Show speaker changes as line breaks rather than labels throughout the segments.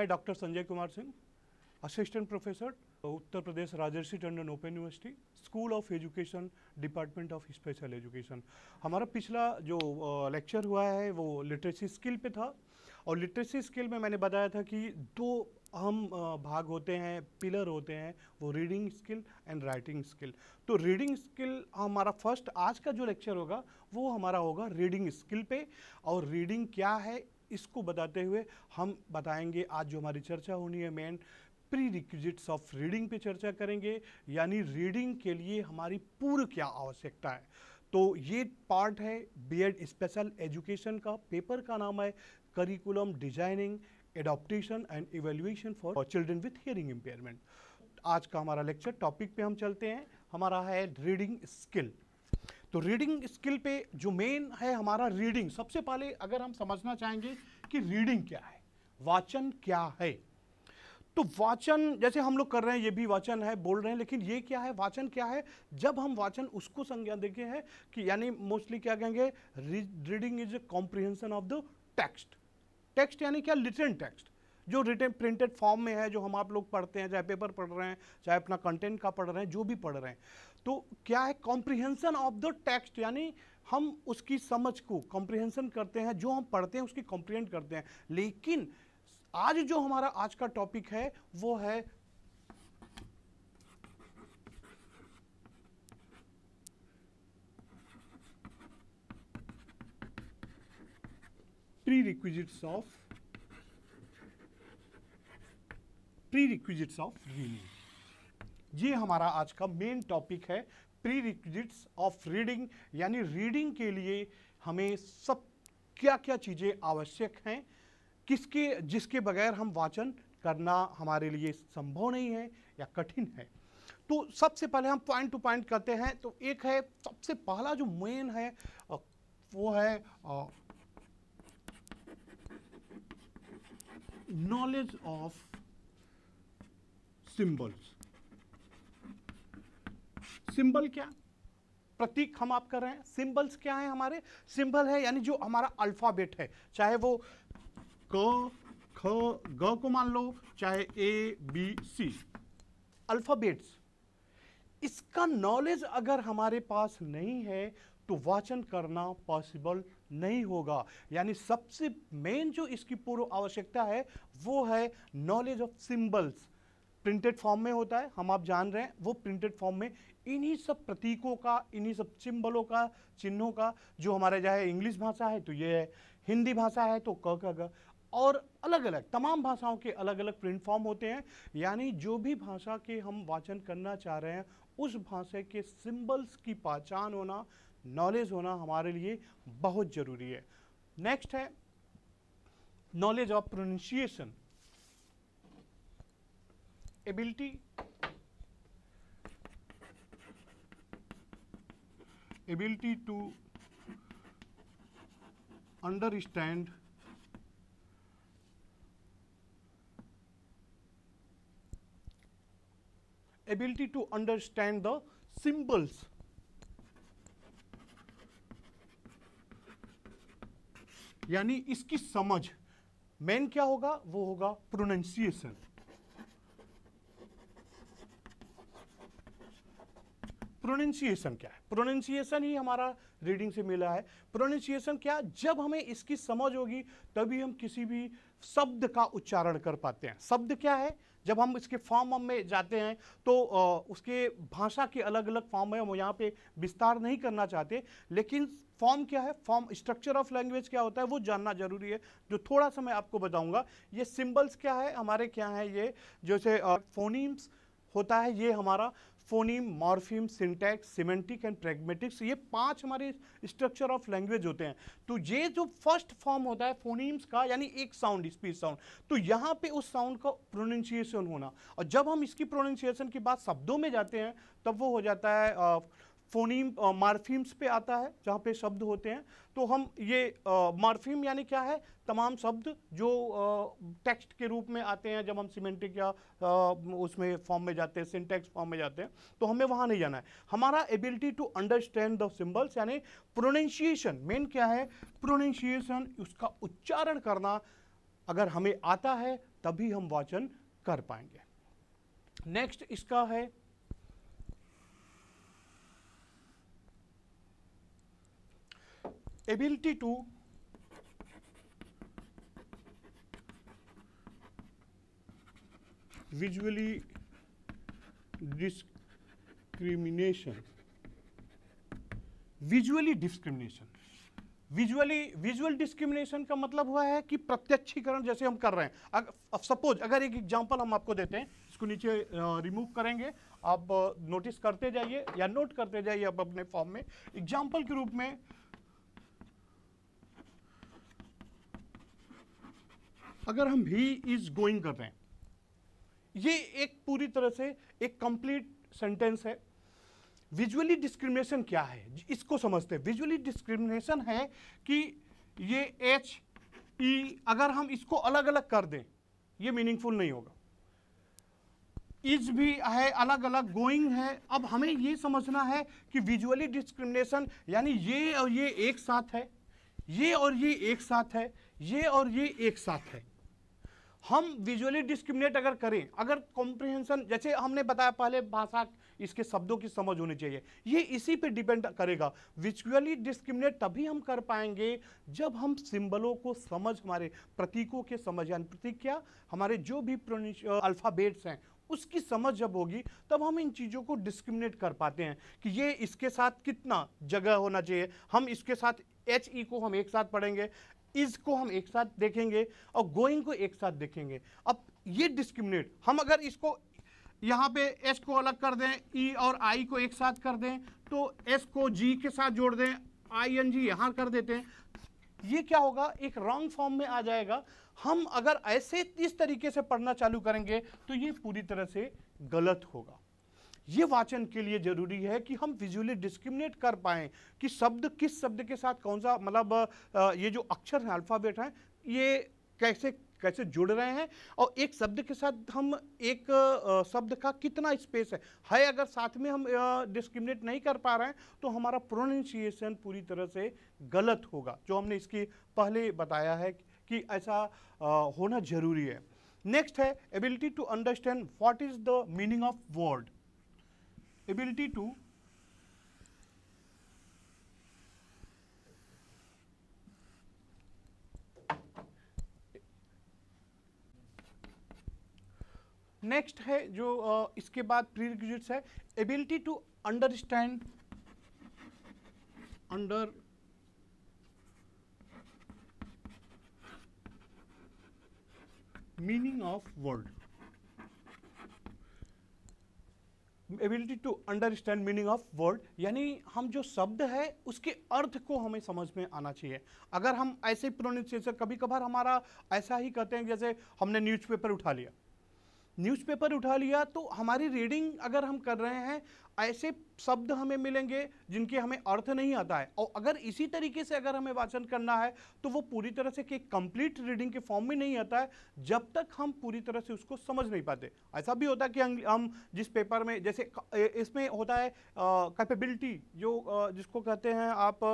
मैं doctor Sanjay Kumar Singh assistant professor Uttar Pradesh Rajarshi Tandon open university school of education department of special education हमारा पिछला जो लेक्चर हुआ है वो लिटरेसी स्किल पे था और लिटरेसी स्किल में मैंने बताया था कि दो अहम भाग होते हैं पिलर होते हैं वो reading skill and writing skill तो रीडिंग स्किल हमारा फर्स्ट आज का जो लेक्चर होगा वो हमारा होगा रीडिंग स्किल पे और रीडिंग क्या है इसको बताते हुए हम बताएंगे आज जो हमारी चर्चा होनी है main prerequisites of reading पे चर्चा करेंगे यानी रीडिंग के लिए हमारी पूर्व क्या आवश्यकता है तो ये पार्ट है बीएड स्पेशल एजुकेशन का पेपर का नाम है curriculum designing adaptation and evaluation for children with hearing impairment आज का हमारा लेक्चर टॉपिक पे हम चलते हैं हमारा है रीडिंग स्किल तो रीडिंग स्किल पे जो मेन है हमारा रीडिंग सबसे पहले अगर हम समझना चाहेंगे कि रीडिंग क्या है वाचन क्या है तो वाचन जैसे हम लोग कर रहे हैं ये भी वाचन है बोल रहे हैं लेकिन ये क्या है वाचन क्या है जब हम वाचन उसको संज्ञा देखे हैं कि यानी मोस्टली क्या कहेंगे reading is a comprehension of the text text यानी क्या लिटन टेक्स्ट जो रिटर्न प्रिंटेड फॉर्म में है जो हम आप लोग पढ़ते हैं चाहे पेपर पढ़ रहे हैं चाहे अपना कंटेंट का पढ़ रहे हैं जो भी पढ़ रहे हैं तो क्या है कॉम्प्रिहेंसन ऑफ द टेक्स्ट यानी हम उसकी समझ को कॉम्प्रिहेंसन करते हैं जो हम पढ़ते हैं उसकी कॉम्प्रिहेंड करते हैं लेकिन आज जो हमारा आज का टॉपिक है वो है prerequisites of prerequisites of reading ये हमारा आज का मेन टॉपिक है प्री रिक्विजिट्स ऑफ रीडिंग यानी रीडिंग के लिए हमें सब क्या क्या चीज़ें आवश्यक हैं किसके जिसके बगैर हम वाचन करना हमारे लिए संभव नहीं है या कठिन है तो सबसे पहले हम पॉइंट टू पॉइंट करते हैं तो एक है सबसे पहला जो मेन है वो है नॉलेज ऑफ सिंबल्स सिंबल क्या प्रतीक हम आप कर रहे हैं सिंबल्स क्या है हमारे सिंबल है यानी जो हमारा अल्फ़ाबेट है चाहे वो क ख ग को मान लो चाहे ए बी सी अल्फ़ाबेट्स इसका नॉलेज अगर हमारे पास नहीं है तो वाचन करना पॉसिबल नहीं होगा यानी सबसे मेन जो इसकी पूर्व आवश्यकता है वो है knowledge of symbols printed form में होता है हम आप जान रहे हैं वो प्रिंटेड फॉर्म में इन्हीं सब प्रतीकों का इन्हीं सब सिंबलों का चिन्हों का जो हमारे जहाँ इंग्लिश भाषा है तो ये है हिंदी भाषा है तो क का ग और अलग अलग तमाम भाषाओं के अलग अलग प्रिंट फॉर्म होते हैं यानी जो भी भाषा के हम वाचन करना चाह रहे हैं उस भाषा के सिंबल्स की पहचान होना नॉलेज होना हमारे लिए बहुत ज़रूरी है नेक्स्ट है knowledge of pronunciation ability ability to understand ability to understand the symbols यानी इसकी समझ मेन क्या होगा वो होगा प्रोनाउंसिएशन प्रोनंसिएशन क्या है प्रोनंसिएशन ही हमारा रीडिंग से मिला है प्रोनंसिएशन क्या जब हमें इसकी समझ होगी तभी हम किसी भी शब्द का उच्चारण कर पाते हैं शब्द क्या है जब हम इसके फॉर्म में जाते हैं तो आ, उसके भाषा के अलग अलग फॉर्म में हम यहाँ पे विस्तार नहीं करना चाहते लेकिन फॉर्म क्या है फॉर्म स्ट्रक्चर ऑफ लैंग्वेज क्या होता है वो जानना जरूरी है जो थोड़ा सा मैं आपको बताऊँगा ये सिम्बल्स क्या है हमारे क्या है ये जैसे फोनिम्स होता है ये हमारा phoneme morpheme syntax semantic and pragmatics ये पांच हमारे स्ट्रक्चर ऑफ लैंग्वेज होते हैं तो ये जो फर्स्ट फॉर्म होता है फोनीम्स का यानी एक साउंड स्पीच साउंड तो यहाँ पे उस साउंड का प्रोनंसिएशन होना और जब हम इसकी प्रोनंसिएशन की बात शब्दों में जाते हैं तब वो हो जाता है फोनीम मार्फीम्स पे आता है जहाँ पे शब्द होते हैं तो हम ये मार्फीम यानी क्या है तमाम शब्द जो टेक्स्ट के रूप में आते हैं जब हम सीमेंटिक या आ, उसमें फॉर्म में जाते हैं सिंटेक्स फॉर्म में जाते हैं तो हमें वहाँ नहीं जाना है हमारा ability to understand the symbols यानी प्रोनंशिएशन मेन क्या है प्रोनंशिएशन उसका उच्चारण करना अगर हमें आता है तभी हम वाचन कर पाएंगे नेक्स्ट इसका है ability to visually discrimination visually discrimination visually visual discrimination का मतलब हुआ है कि प्रत्यक्षीकरण जैसे हम कर रहे हैं अब सपोज अगर एक एग्जांपल हम आपको देते हैं इसको नीचे रिमूव करेंगे आप नोटिस करते जाइए या नोट करते जाइए आप अपने फॉर्म में एग्जांपल के रूप में अगर हम ही इज गोइंग कर रहे हैं ये एक पूरी तरह से एक कंप्लीट सेंटेंस है विजुअली डिस्क्रिमिनेशन क्या है इसको समझते हैं विजुअली डिस्क्रिमिनेशन है कि ये एच ई e, अगर हम इसको अलग अलग कर दें ये मीनिंगफुल नहीं होगा इज भी है अलग अलग गोइंग है अब हमें ये समझना है कि विजुअली डिस्क्रिमिनेशन यानी ये और ये एक साथ है ये और ये एक साथ है ये और ये एक साथ है हम विजुअली डिस्क्रिमिनेट अगर करें अगर कॉम्प्रिहेंशन जैसे हमने बताया पहले भाषा इसके शब्दों की समझ होनी चाहिए ये इसी पे डिपेंड करेगा विजुअली डिस्क्रिमिनेट तभी हम कर पाएंगे जब हम सिंबलों को समझ हमारे प्रतीकों के समझ यानी प्रतीक क्या हमारे जो भी अल्फ़ाबेट्स हैं उसकी समझ जब होगी तब हम इन चीज़ों को डिस्क्रिमिनेट कर पाते हैं कि ये इसके साथ कितना जगह होना चाहिए हम इसके साथ एच ई e को हम एक साथ पढ़ेंगे इसको हम एक साथ देखेंगे और गोइंग को एक साथ देखेंगे अब ये डिस्क्रिमिनेट हम अगर इसको यहाँ पे एस को अलग कर दें ई e और आई को एक साथ कर दें तो एस को जी के साथ जोड़ दें आई एन जी यहाँ कर देते हैं ये क्या होगा एक रॉन्ग फॉर्म में आ जाएगा हम अगर ऐसे इस तरीके से पढ़ना चालू करेंगे तो ये पूरी तरह से गलत होगा ये वाचन के लिए जरूरी है कि हम विजुअली डिस्क्रिमिनेट कर पाएं कि शब्द किस शब्द के साथ कौन सा मतलब ये जो अक्षर हैं अल्फ़ाबेट हैं ये कैसे कैसे जुड़ रहे हैं और एक शब्द के साथ हम एक शब्द का कितना स्पेस है है अगर साथ में हम डिस्क्रिमिनेट नहीं कर पा रहे हैं तो हमारा प्रोनंसिएशन पूरी तरह से गलत होगा जो हमने इसके पहले बताया है कि ऐसा होना जरूरी है नेक्स्ट है ability to understand what is the meaning of word ability to next है जो इसके बाद प्री है ability to understand under meaning of word ability to understand meaning of word यानी हम जो शब्द है उसके अर्थ को हमें समझ में आना चाहिए अगर हम ऐसे प्रोनाउंसिएशन कभी कभार हमारा ऐसा ही कहते हैं जैसे हमने न्यूज़पेपर उठा लिया न्यूज़पेपर उठा लिया तो हमारी रीडिंग अगर हम कर रहे हैं ऐसे शब्द हमें मिलेंगे जिनके हमें अर्थ नहीं आता है और अगर इसी तरीके से अगर हमें वाचन करना है तो वो पूरी तरह से कंप्लीट रीडिंग के फॉर्म में नहीं आता है जब तक हम पूरी तरह से उसको समझ नहीं पाते ऐसा भी होता है कि हम जिस पेपर में जैसे इसमें होता है कैपेबिलिटी जो जिसको कहते हैं आप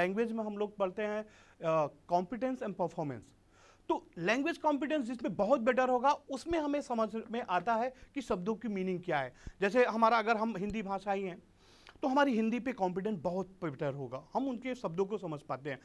लैंग्वेज में हम लोग पढ़ते हैं कॉम्पिटेंस एंड परफॉर्मेंस तो लैंग्वेज कॉम्पिटेंस जिसमें बहुत बेटर होगा उसमें हमें समझ में आता है कि शब्दों की मीनिंग क्या है जैसे हमारा अगर हम हिंदी भाषा ही हैं तो हमारी हिंदी पे कॉम्पिटेंस बहुत बेटर होगा हम उनके शब्दों को समझ पाते हैं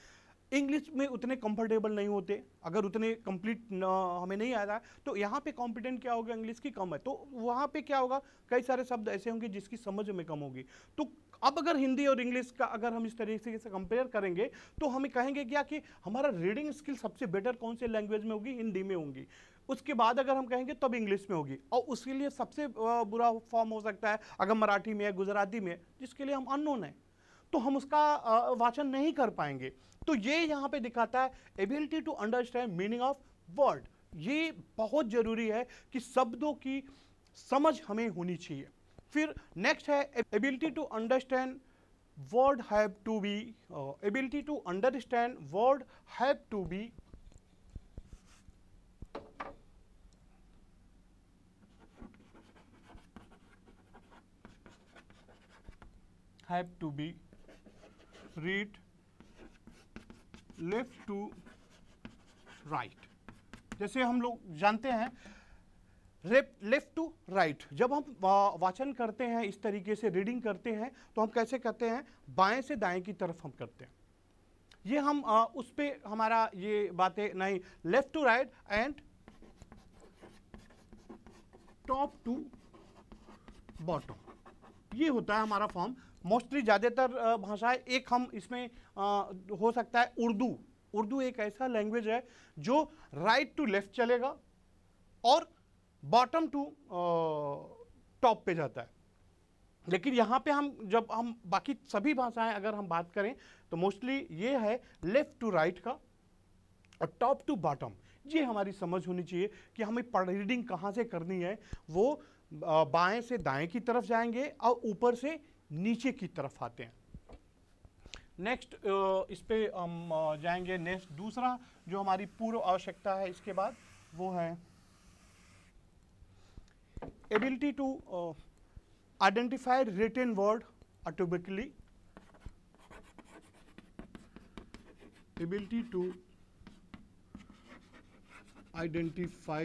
इंग्लिश में उतने कंफर्टेबल नहीं होते अगर उतने कंप्लीट हमें नहीं है तो यहाँ पे कॉम्पिटेंट क्या होगा इंग्लिश की कम है तो वहाँ पे क्या होगा कई सारे शब्द ऐसे होंगे जिसकी समझ में कम होगी तो अब अगर हिंदी और इंग्लिश का अगर हम इस तरीके से कंपेयर करेंगे तो हम कहेंगे क्या कि हमारा रीडिंग स्किल सबसे बेटर कौन से लैंग्वेज में होगी हिंदी में होंगी उसके बाद अगर हम कहेंगे तब तो इंग्लिश में होगी और उसके लिए सबसे बुरा फॉर्म हो सकता है अगर मराठी में या गुजराती में जिसके लिए हम अननोन हैं तो हम उसका वाचन नहीं कर पाएंगे तो ये यहाँ पे दिखाता है ability to understand meaning of word ये बहुत ज़रूरी है कि शब्दों की समझ हमें होनी चाहिए फिर नेक्स्ट है ability to understand word have to be ability to understand word have to be have to be read left to right जैसे हम लोग जानते हैं लेफ्ट टू राइट जब हम वाचन करते हैं इस तरीके से रीडिंग करते हैं तो हम कैसे करते हैं बाएं से दाएं की तरफ हम करते हैं ये हम आ, उस पर हमारा ये बातें नहीं left to right and top to bottom ये होता है हमारा फॉर्म मोस्टली ज़्यादातर भाषाएं एक हम इसमें आ, हो सकता है उर्दू उर्दू एक ऐसा लैंग्वेज है जो राइट टू लेफ्ट चलेगा और बॉटम टू टॉप पे जाता है लेकिन यहाँ पे हम जब हम बाकी सभी भाषाएं अगर हम बात करें तो मोस्टली ये है लेफ़्ट टू राइट का और टॉप टू बॉटम ये हमारी समझ होनी चाहिए कि हमें पढ़ रीडिंग कहाँ से करनी है वो बाएं से दाएं की तरफ जाएंगे और ऊपर से नीचे की तरफ आते हैं नेक्स्ट इस पर हम जाएंगे नेक्स्ट दूसरा जो हमारी पूर्व आवश्यकता है इसके बाद वो है Uh, ability to identify written word automatically. ability to identify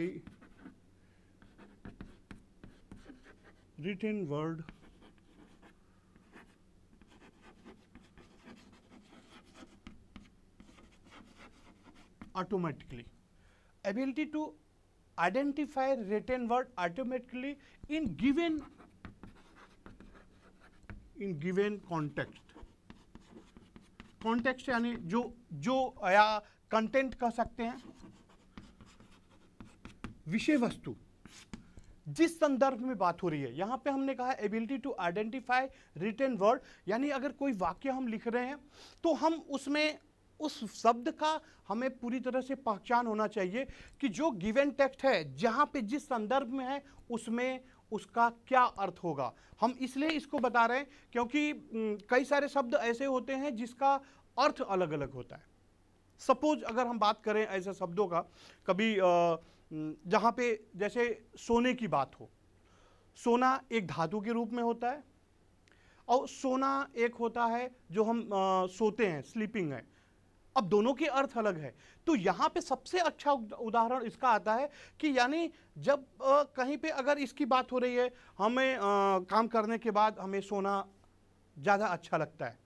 written word automatically ability to identify written word automatically in given in given context context यानी जो जो या कंटेंट कह सकते हैं विषय वस्तु जिस संदर्भ में बात हो रही है यहाँ पे हमने कहा ability to identify written word यानी अगर कोई वाक्य हम लिख रहे हैं तो हम उसमें उस शब्द का हमें पूरी तरह से पहचान होना चाहिए कि जो गिवन टेक्स्ट है जहाँ पे जिस संदर्भ में है उसमें उसका क्या अर्थ होगा हम इसलिए इसको बता रहे हैं क्योंकि कई सारे शब्द ऐसे होते हैं जिसका अर्थ अलग अलग होता है सपोज अगर हम बात करें ऐसे शब्दों का कभी जहाँ पे जैसे सोने की बात हो सोना एक धातु के रूप में होता है और सोना एक होता है जो हम आ, सोते हैं स्लीपिंग है अब दोनों के अर्थ अलग है तो यहाँ पे सबसे अच्छा उदाहरण इसका आता है कि यानी जब कहीं पे अगर इसकी बात हो रही है हमें काम करने के बाद हमें सोना ज़्यादा अच्छा लगता है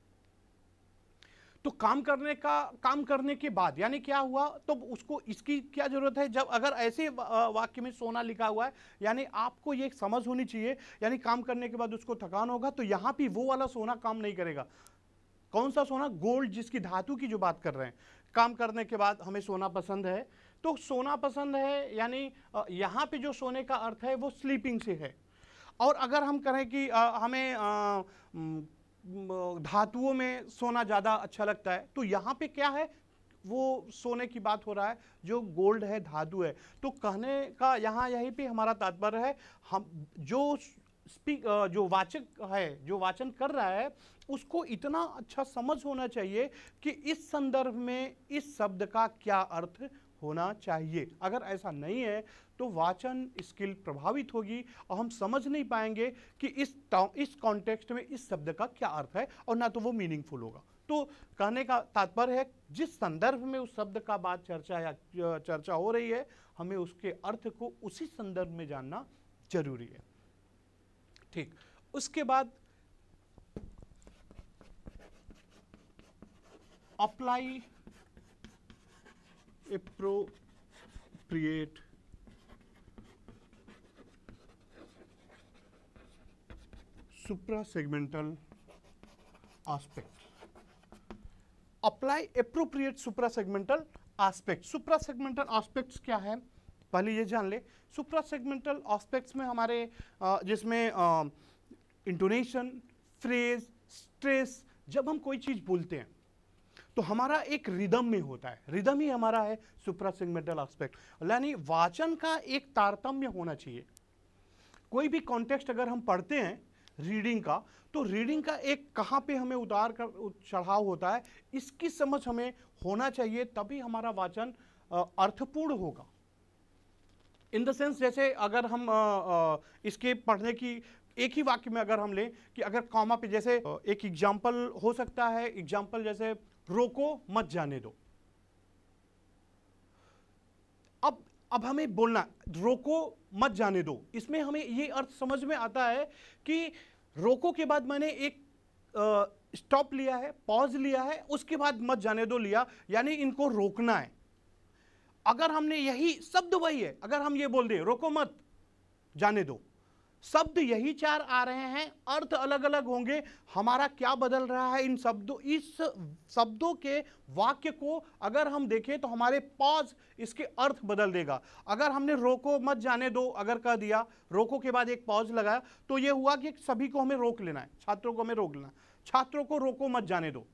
तो काम करने का काम करने के बाद यानी क्या हुआ तो उसको इसकी क्या ज़रूरत है जब अगर ऐसे वाक्य में सोना लिखा हुआ है यानी आपको ये समझ होनी चाहिए यानी काम करने के बाद उसको थकान होगा तो यहाँ भी वो वाला सोना काम नहीं करेगा कौन सा सोना गोल्ड जिसकी धातु की जो बात कर रहे हैं काम करने के बाद हमें सोना पसंद है तो सोना पसंद है यानी यहाँ पे जो सोने का अर्थ है वो स्लीपिंग से है और अगर हम कहें कि हमें धातुओं में सोना ज़्यादा अच्छा लगता है तो यहाँ पे क्या है वो सोने की बात हो रहा है जो गोल्ड है धातु है तो कहने का यहाँ यहीं पे हमारा तात्पर्य है हम जो स्पीक uh, जो वाचक है जो वाचन कर रहा है उसको इतना अच्छा समझ होना चाहिए कि इस संदर्भ में इस शब्द का क्या अर्थ होना चाहिए अगर ऐसा नहीं है तो वाचन स्किल प्रभावित होगी और हम समझ नहीं पाएंगे कि इस इस कॉन्टेक्स्ट में इस शब्द का क्या अर्थ है और ना तो वो मीनिंगफुल होगा तो कहने का तात्पर्य है जिस संदर्भ में उस शब्द का बात चर्चा या चर्चा हो रही है हमें उसके अर्थ को उसी संदर्भ में जानना जरूरी है ठीक उसके बाद apply appropriate suprasegmental aspect apply appropriate suprasegmental aspect suprasegmental aspects क्या है पहले ये जान ले सुप्रा सेगमेंटल ऑस्पेक्ट्स में हमारे जिसमें इंटोनेशन फ्रेज स्ट्रेस जब हम कोई चीज़ बोलते हैं तो हमारा एक रिदम में होता है रिदम ही हमारा है सुप्रा सेगमेंटल ऑस्पेक्ट यानी वाचन का एक तारतम्य होना चाहिए कोई भी कॉन्टेक्स्ट अगर हम पढ़ते हैं रीडिंग का तो रीडिंग का एक कहाँ पे हमें उतार कर चढ़ाव होता है इसकी समझ हमें होना चाहिए तभी हमारा वाचन अर्थपूर्ण होगा इन द सेंस जैसे अगर हम आ, आ, इसके पढ़ने की एक ही वाक्य में अगर हम लें कि अगर कॉमा पे जैसे एक एग्जाम्पल हो सकता है एग्जाम्पल जैसे रोको मत जाने दो अब अब हमें बोलना रोको मत जाने दो इसमें हमें ये अर्थ समझ में आता है कि रोको के बाद मैंने एक स्टॉप लिया है पॉज लिया है उसके बाद मत जाने दो लिया यानी इनको रोकना है अगर हमने यही शब्द वही है अगर हम ये बोल दें रोको मत जाने दो शब्द यही चार आ रहे हैं अर्थ अलग अलग होंगे हमारा क्या बदल रहा है इन शब्दों इस शब्दों के वाक्य को अगर हम देखें तो हमारे पॉज इसके अर्थ बदल देगा अगर हमने रोको मत जाने दो अगर कह दिया रोको के बाद एक पॉज लगाया तो ये हुआ कि सभी को हमें रोक लेना है छात्रों को हमें रोक लेना है छात्रों को रोको मत जाने दो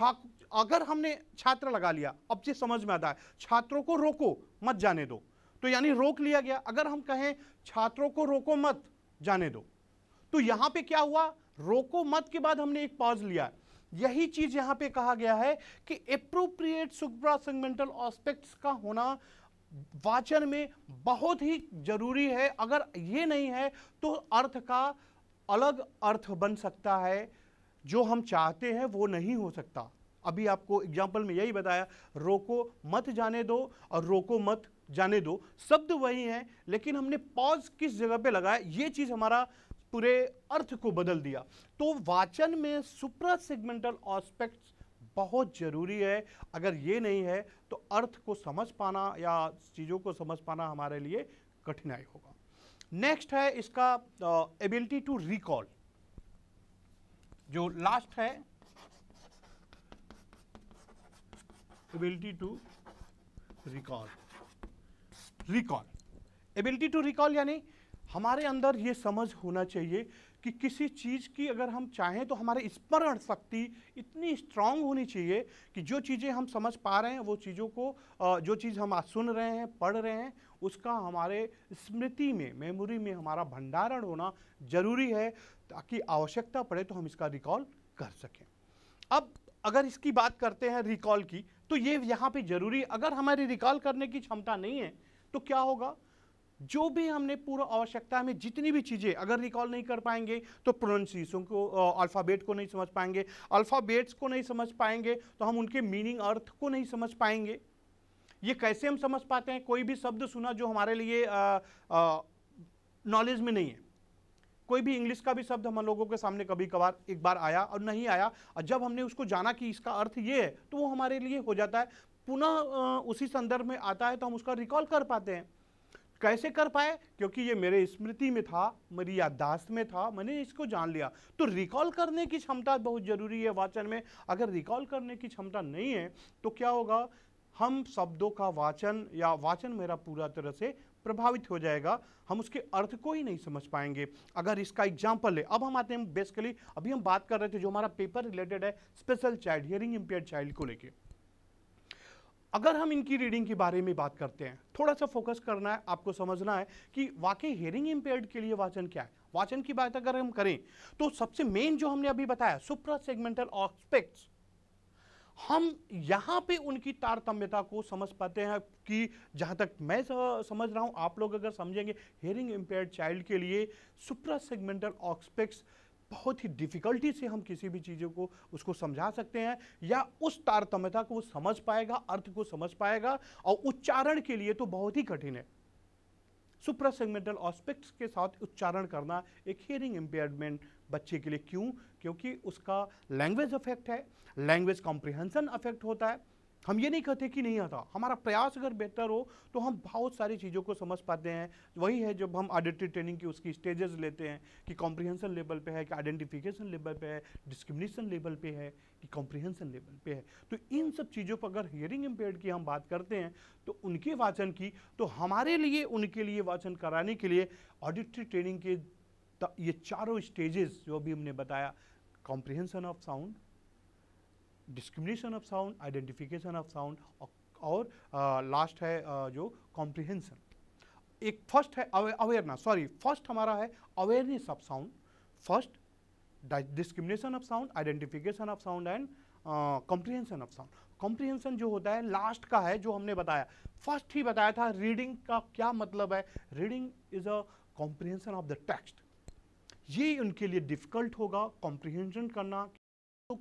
अगर हमने छात्र लगा लिया अब से समझ में आता है छात्रों को रोको मत जाने दो तो यानी रोक लिया गया अगर हम कहें छात्रों को रोको मत जाने दो तो यहां पे क्या हुआ रोको मत के बाद हमने एक पॉज लिया यही चीज यहां पे कहा गया है कि अप्रोप्रिएट सुप्रा सेगमेंटल ऑस्पेक्ट्स का होना वाचन में बहुत ही जरूरी है अगर ये नहीं है तो अर्थ का अलग अर्थ बन सकता है जो हम चाहते हैं वो नहीं हो सकता अभी आपको एग्जाम्पल में यही बताया रोको मत जाने दो और रोको मत जाने दो शब्द वही हैं लेकिन हमने पॉज किस जगह पे लगाया ये चीज़ हमारा पूरे अर्थ को बदल दिया तो वाचन में सुप्रा सेगमेंटल ऑस्पेक्ट्स बहुत ज़रूरी है अगर ये नहीं है तो अर्थ को समझ पाना या चीज़ों को समझ पाना हमारे लिए कठिनाई होगा नेक्स्ट है इसका एबिलिटी टू रिकॉल जो लास्ट है ability to recall recall ability to recall यानी हमारे अंदर ये समझ होना चाहिए कि किसी चीज़ की अगर हम चाहें तो हमारे स्मरण शक्ति इतनी स्ट्रांग होनी चाहिए कि जो चीज़ें हम समझ पा रहे हैं वो चीज़ों को जो चीज़ हम सुन रहे हैं पढ़ रहे हैं उसका हमारे स्मृति में मेमोरी में हमारा भंडारण होना जरूरी है ताकि आवश्यकता पड़े तो हम इसका रिकॉल कर सकें अब अगर इसकी बात करते हैं रिकॉल की तो ये यहाँ पे जरूरी अगर हमारी रिकॉल करने की क्षमता नहीं है तो क्या होगा जो भी हमने पूरा आवश्यकता में जितनी भी चीज़ें अगर रिकॉल नहीं कर पाएंगे तो प्रोनाउंसिएशन को अल्फ़ाबेट को नहीं समझ पाएंगे अल्फ़ाबेट्स को नहीं समझ पाएंगे तो हम उनके मीनिंग अर्थ को नहीं समझ पाएंगे ये कैसे हम समझ पाते हैं कोई भी शब्द सुना जो हमारे लिए नॉलेज में नहीं है कोई भी इंग्लिश का भी शब्द हम लोगों के सामने कभी कभार एक बार आया और नहीं आया और जब हमने उसको जाना कि इसका अर्थ ये है तो वो हमारे लिए हो जाता है पुनः उसी संदर्भ में आता है तो हम उसका रिकॉल कर पाते हैं कैसे कर पाए क्योंकि ये मेरे स्मृति में था मेरी याददाश्त में था मैंने इसको जान लिया तो रिकॉल करने की क्षमता बहुत ज़रूरी है वाचन में अगर रिकॉल करने की क्षमता नहीं है तो क्या होगा हम शब्दों का वाचन या वाचन मेरा पूरा तरह से प्रभावित हो जाएगा हम उसके अर्थ को ही नहीं समझ पाएंगे अगर इसका एग्जाम्पल ले अब हम आते हैं बेसिकली अभी हम बात कर रहे थे जो हमारा पेपर रिलेटेड है special child hearing impair child को लेके अगर हम इनकी रीडिंग के बारे में बात करते हैं थोड़ा सा फोकस करना है आपको समझना है कि वाकई हियरिंग इम्पेयर्ड के लिए वाचन क्या है वाचन की बात अगर हम करें तो सबसे मेन जो हमने अभी बताया सुप्रा सेगमेंटल ऑस्पेक्ट्स हम यहाँ पे उनकी तारतम्यता को समझ पाते हैं कि जहाँ तक मैं समझ रहा हूँ आप लोग अगर समझेंगे हेयरिंग इम्पेयर चाइल्ड के लिए सुप्रा सेगमेंटल ऑक्सपेक्स बहुत ही डिफ़िकल्टी से हम किसी भी चीज़ों को उसको समझा सकते हैं या उस तारतम्यता को वो समझ पाएगा अर्थ को समझ पाएगा और उच्चारण के लिए तो बहुत ही कठिन है सुप्रा सेगमेंटल ऑस्पेक्ट्स के साथ उच्चारण करना एक हेयरिंग इम्पेयरमेंट बच्चे के लिए क्यों क्योंकि उसका लैंग्वेज अफेक्ट है लैंग्वेज कॉम्प्रिहेंसन अफेक्ट होता है हम ये नहीं कहते कि नहीं आता हमारा प्रयास अगर बेहतर हो तो हम बहुत सारी चीज़ों को समझ पाते हैं वही है जब हम आइडेंटिटी ट्रेनिंग की उसकी स्टेजेस लेते हैं कि कॉम्प्रिहेंसन लेवल पे है कि आइडेंटिफिकेशन लेवल पे है डिस्क्रिमिनेशन लेवल पे है कि कॉम्प्रिहेंसन लेवल पे है तो इन सब चीज़ों पर अगर हियरिंग इम्पेयर की हम बात करते हैं तो उनके वाचन की तो हमारे लिए उनके लिए वाचन कराने के लिए ऑडिटरी ट्रेनिंग के तो ये चारों स्टेजेस जो अभी हमने बताया comprehension of sound discrimination of sound identification of sound और लास्ट है आ, जो कॉम्प्रिहेंशन एक फर्स्ट है अवेयरनेस सॉरी फर्स्ट हमारा है awareness of sound first discrimination of sound identification of sound and comprehension of sound comprehension जो होता है लास्ट का है जो हमने बताया फर्स्ट ही बताया था रीडिंग का क्या मतलब है reading is a comprehension of the text ये उनके लिए डिफ़िकल्ट होगा कॉम्प्रिहेंशन करना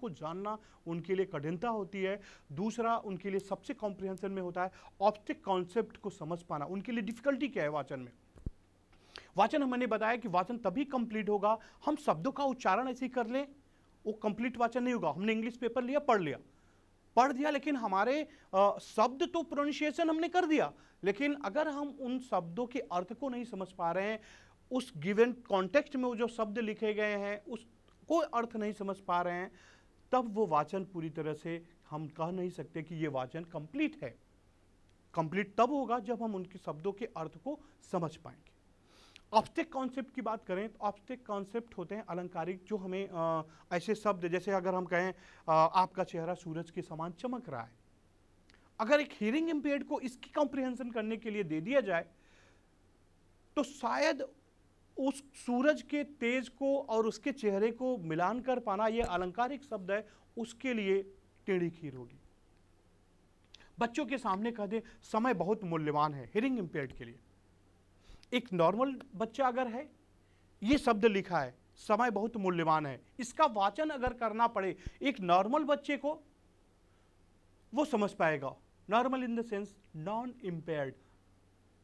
को जानना उनके लिए कठिनता होती है दूसरा उनके लिए सबसे कॉम्प्रिहेंशन में होता है ऑप्टिक कॉन्सेप्ट को समझ पाना उनके लिए डिफ़िकल्टी क्या है वाचन में वाचन हमने बताया कि वाचन तभी कंप्लीट होगा हम शब्दों का उच्चारण ऐसे कर लें वो कंप्लीट वाचन नहीं होगा हमने इंग्लिश पेपर लिया पढ़ लिया पढ़ दिया लेकिन हमारे आ, शब्द तो प्रोनाउंसिएशन हमने कर दिया लेकिन अगर हम उन शब्दों के अर्थ को नहीं समझ पा रहे हैं उस गिवन कॉन्टेक्स्ट में वो जो शब्द लिखे गए हैं उसको अर्थ नहीं समझ पा रहे हैं तब वो वाचन पूरी तरह से हम कह नहीं सकते कि ये वाचन कंप्लीट है कंप्लीट तब होगा जब हम उनके शब्दों के अर्थ को समझ पाएंगे ऑप्टिक कॉन्सेप्ट की बात करें तो ऑप्टिक कॉन्सेप्ट होते हैं अलंकारिक जो हमें आ, ऐसे शब्द जैसे अगर हम कहें आ, आपका चेहरा सूरज के समान चमक रहा है अगर एक हियरिंग इम्पेयर्ड को इसकी कॉम्प्रिहेंशन करने के लिए दे दिया जाए तो शायद उस सूरज के तेज को और उसके चेहरे को मिलान कर पाना यह अलंकारिक शब्द है उसके लिए टेढ़ी खीर होगी बच्चों के सामने कह दे समय बहुत मूल्यवान है हियरिंग इंपेयर्ड के लिए एक नॉर्मल बच्चा अगर है ये शब्द लिखा है समय बहुत मूल्यवान है इसका वाचन अगर करना पड़े एक नॉर्मल बच्चे को वो समझ पाएगा normal in the sense non impaired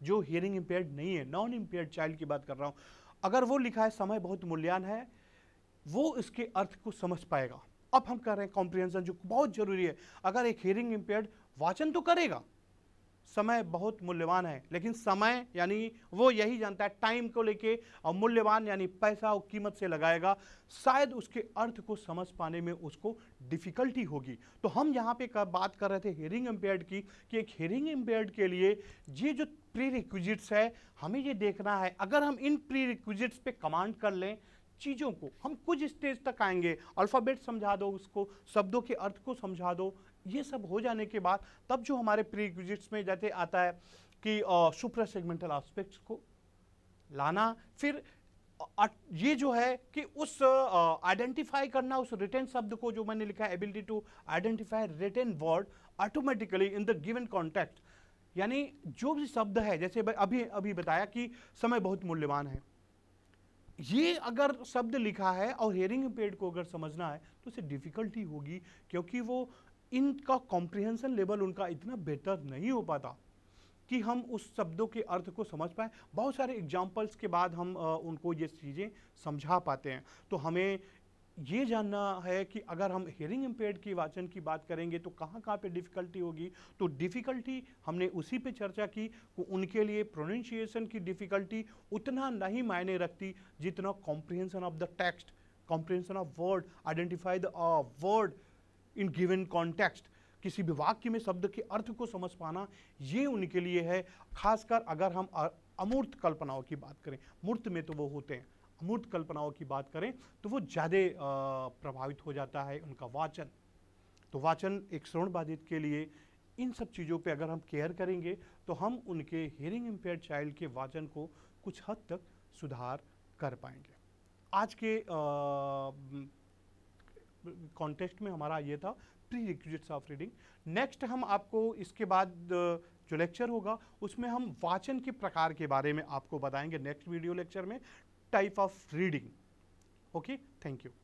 जो हियरिंग इम्पेयर्ड नहीं है नॉन इम्पेयर्ड चाइल्ड की बात कर रहा हूं अगर वो लिखा है समय बहुत मूल्यान है वो इसके अर्थ को समझ पाएगा अब हम कह रहे हैं कॉम्प्रिहेंशन जो बहुत जरूरी है अगर एक हियरिंग इम्पेयर्ड वाचन तो करेगा समय बहुत मूल्यवान है लेकिन समय यानी वो यही जानता है टाइम को लेके और मूल्यवान यानी पैसा और कीमत से लगाएगा शायद उसके अर्थ को समझ पाने में उसको डिफ़िकल्टी होगी तो हम यहाँ पे कर, बात कर रहे थे हेयरिंग एम्पेयर्ड की कि एक हेयरिंग एम्पेयर्ड के लिए ये जो प्री रिक्विजिट्स है हमें ये देखना है अगर हम इन प्री रिक्विजिट्स पे कमांड कर लें चीज़ों को हम कुछ स्टेज तक आएंगे अल्फ़ाबेट समझा दो उसको शब्दों के अर्थ को समझा दो ये सब हो जाने के बाद तब जो हमारे प्रीक्विजिट्स में जाते आता है कि सुप्रा सेगमेंटल आस्पेक्ट्स को लाना फिर ये जो है कि उस आइडेंटिफाई करना उस रिटेन शब्द को जो मैंने लिखा है ability to identify written word automatically in the given context यानी जो भी शब्द है जैसे अभी अभी बताया कि समय बहुत मूल्यवान है ये अगर शब्द लिखा है और हेयरिंग पेड को अगर समझना है तो उसे डिफ़िकल्टी होगी क्योंकि वो इनका कॉम्प्रिहेंसन लेवल उनका इतना बेटर नहीं हो पाता कि हम उस शब्दों के अर्थ को समझ पाए बहुत सारे एग्जाम्पल्स के बाद हम आ, उनको ये चीज़ें समझा पाते हैं तो हमें ये जानना है कि अगर हम हेयरिंग एम्पेयर की वाचन की बात करेंगे तो कहाँ कहाँ पे डिफ़िकल्टी होगी तो डिफ़िकल्टी हमने उसी पे चर्चा की कि उनके लिए प्रोनंशिएशन की डिफ़िकल्टी उतना नहीं मायने रखती जितना comprehension of the text comprehension of word identify the in given context किसी भी वाक्य में शब्द के अर्थ को समझ पाना ये उनके लिए है खासकर अगर हम अमूर्त कल्पनाओं की बात करें मूर्त में तो वो होते हैं अमूर्त कल्पनाओं की बात करें तो वो ज़्यादा प्रभावित हो जाता है उनका वाचन तो वाचन एक श्रवण बाधित के लिए इन सब चीज़ों पे अगर हम केयर करेंगे तो हम उनके हियरिंग इम्पेयर चाइल्ड के वाचन को कुछ हद तक सुधार कर पाएंगे आज के आ, कॉन्टेस्ट में हमारा ये था prerequisites of reading next हम आपको इसके बाद जो लेक्चर होगा उसमें हम वाचन के प्रकार के बारे में आपको बताएंगे नेक्स्ट वीडियो लेक्चर में type of reading okay thank you